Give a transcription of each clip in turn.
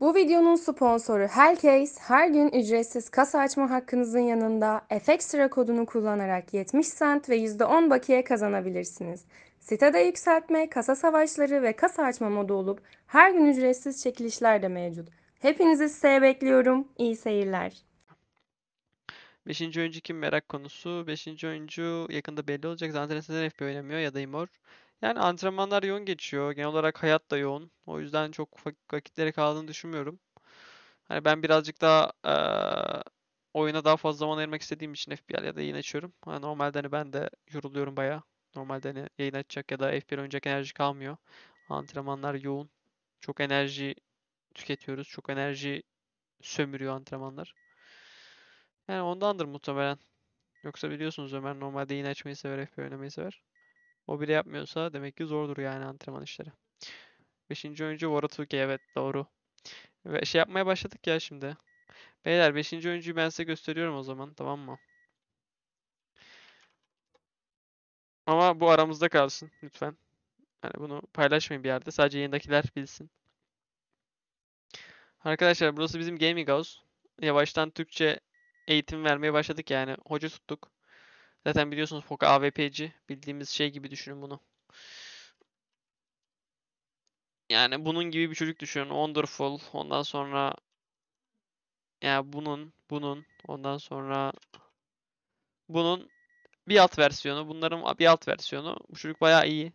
Bu videonun sponsoru Hellcase, her gün ücretsiz kasa açma hakkınızın yanında FXTRA kodunu kullanarak 70 cent ve %10 bakiye kazanabilirsiniz. Sitede yükseltme, kasa savaşları ve kasa açma modu olup her gün ücretsiz çekilişler de mevcut. Hepinizi size bekliyorum. İyi seyirler. Beşinci oyuncu kim merak konusu. Beşinci oyuncu yakında belli olacak. Zaten Zantares'ten FB oynamıyor ya da Imor. Yani antrenmanlar yoğun geçiyor. Genel olarak hayat da yoğun. O yüzden çok vakitleri kaldığını düşünmüyorum. Hani ben birazcık daha e, oyuna daha fazla zaman ayırmak istediğim için FPL ya da yayın açıyorum. Yani normalde hani ben de yoruluyorum bayağı. Normalde hani yayın açacak ya da FPL 1 oynayacak enerji kalmıyor. Antrenmanlar yoğun. Çok enerji tüketiyoruz. Çok enerji sömürüyor antrenmanlar. Yani ondandır muhtemelen. Yoksa biliyorsunuz Ömer normalde yayın açmayı sever, FPL oynamayı sever. O bile yapmıyorsa demek ki zordur yani antrenman işleri. Beşinci oyuncu Waratuki evet doğru. Ve şey yapmaya başladık ya şimdi. Beyler beşinci oyuncuyu ben size gösteriyorum o zaman tamam mı? Ama bu aramızda kalsın lütfen. Yani bunu paylaşmayın bir yerde. Sadece yayındakiler bilsin. Arkadaşlar burası bizim gaming house. Yavaştan Türkçe eğitim vermeye başladık yani. Hoca tuttuk. Zaten biliyorsunuz Poco AWP'ci. Bildiğimiz şey gibi düşünün bunu. Yani bunun gibi bir çocuk düşünün. Wonderful. Ondan sonra yani bunun, bunun, ondan sonra bunun bir alt versiyonu. Bunların bir alt versiyonu. Bu çocuk bayağı iyi.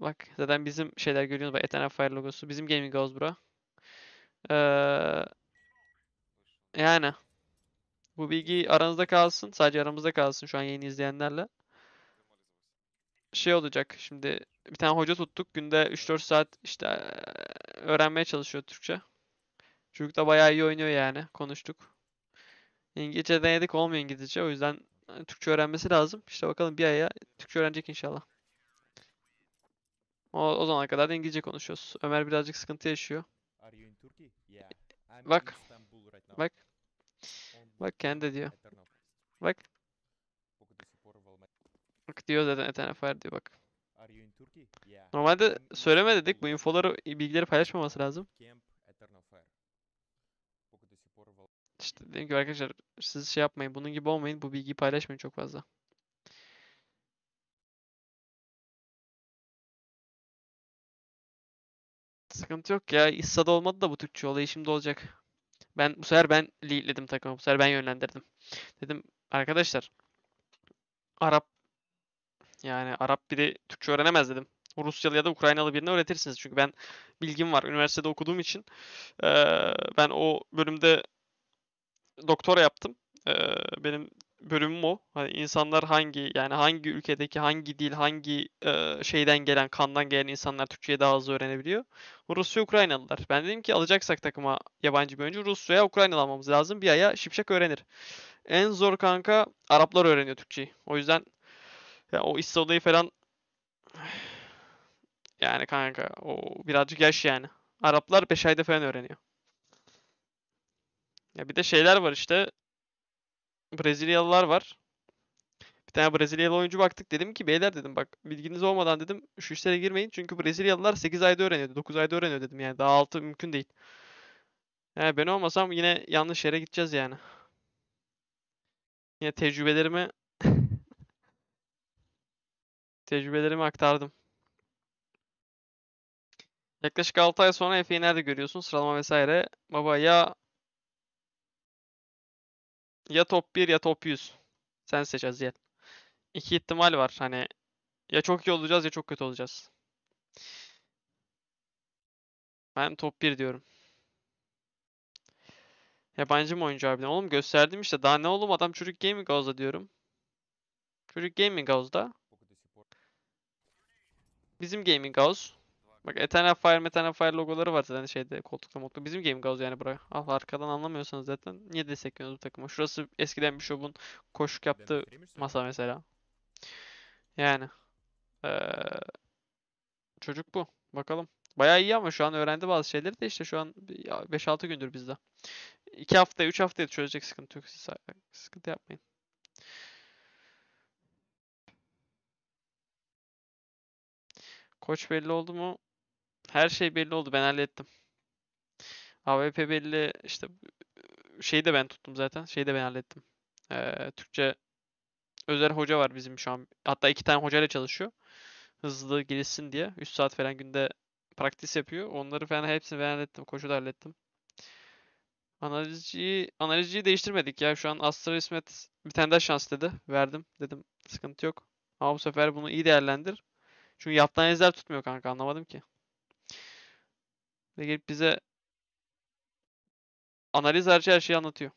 Bak zaten bizim şeyler görüyorsunuz. Bak Eternal Fire logosu. Bizim Gaming House bura. Ee, yani bu bilgi aranızda kalsın. Sadece aramızda kalsın şu an yayını izleyenlerle. Şey olacak şimdi bir tane hoca tuttuk. Günde 3-4 saat işte öğrenmeye çalışıyor Türkçe. Çocuk da bayağı iyi oynuyor yani. Konuştuk. İngilizce denedik olmuyor İngilizce. O yüzden Türkçe öğrenmesi lazım. İşte bakalım bir aya Türkçe öğrenecek inşallah. O, o zamana kadar da İngilizce konuşuyoruz. Ömer birazcık sıkıntı yaşıyor. Bak. Bak. Bak kendi diyor. Bak. Bak diyor zaten Eternal Fire diyor bak. Normalde söyleme dedik. Bu infoları, bilgileri paylaşmaması lazım. İşte dedim ki arkadaşlar siz şey yapmayın. Bunun gibi olmayın. Bu bilgiyi paylaşmayın çok fazla. Sıkıntı yok ya. İssa'da olmadı da bu Türkçe olayı şimdi olacak. Ben bu sefer ben leadledim takımı. Bu sefer ben yönlendirdim. Dedim arkadaşlar Arap yani Arap biri Türkçe öğrenemez dedim. Rusyalı ya da Ukraynalı birine öğretirsiniz. Çünkü ben bilgim var. Üniversitede okuduğum için e, ben o bölümde doktora yaptım. E, benim bölümüm o. Hani insanlar hangi yani hangi ülkedeki hangi dil hangi e, şeyden gelen kandan gelen insanlar Türkçeyi daha hızlı öğrenebiliyor. Rusya Ukraynalılar. Ben dedim ki alacaksak takıma yabancı bir oyuncu Rus veya Ukraynalı almamız lazım. Bir aya şipşak öğrenir. En zor kanka Araplar öğreniyor Türkçeyi. O yüzden yani o İsa falan yani kanka o birazcık yaş yani. Araplar 5 ayda falan öğreniyor. Ya bir de şeyler var işte Brezilyalılar var. Bir tane Brezilyalı oyuncu baktık. Dedim ki beyler dedim bak bilginiz olmadan dedim şu işlere girmeyin. Çünkü Brezilyalılar 8 ayda öğreniyor, 9 ayda öğreniyor dedim. Yani daha altı mümkün değil. Yani ben olmasam yine yanlış yere gideceğiz yani. Yine tecrübelerimi tecrübelerimi aktardım. Yaklaşık 6 ay sonra Efe'yi nerede görüyorsun? Sıralama vesaire. Baba ya ya top 1 ya top 100. Sen seç Aziyel. İki ihtimal var. Hani ya çok iyi olacağız ya çok kötü olacağız. Ben top 1 diyorum. Yabancı mı oyuncu abi? Oğlum gösterdim işte. Daha ne oğlum adam çocuk gaming havuzda diyorum. Çocuk gaming havuzda. Bizim gaming havuz. Bak Eternal Fire, Eternal Fire logoları var zaten şeyde koltukta mutlu. Bizim Game Gaz yani buraya. Ah arkadan anlamıyorsanız zaten niye destekliyorsunuz bu takıma? Şurası eskiden bir şovun koşuk yaptığı masa mesela. Yani. Ee, çocuk bu. Bakalım. Bayağı iyi ama şu an öğrendi bazı şeyleri de işte şu an 5-6 gündür bizde. 2 hafta 3 hafta çözecek sıkıntı yok. Siz sıkıntı yapmayın. Koç belli oldu mu? Her şey belli oldu. Ben hallettim. AWP belli. İşte şeyi de ben tuttum zaten. Şeyi de ben hallettim. Ee, Türkçe özel hoca var bizim şu an. Hatta iki tane hocayla çalışıyor. Hızlı gelişsin diye. 3 saat falan günde praktis yapıyor. Onları falan hepsini ben hallettim. Koşu da hallettim. Analizciyi, analizciyi değiştirmedik ya. Şu an Astra İsmet bir tane daha şans dedi. Verdim. Dedim sıkıntı yok. Ama bu sefer bunu iyi değerlendir. Çünkü yaptığı analizler tutmuyor kanka anlamadım ki. Ve gelip bize analiz her şey her şeyi anlatıyor.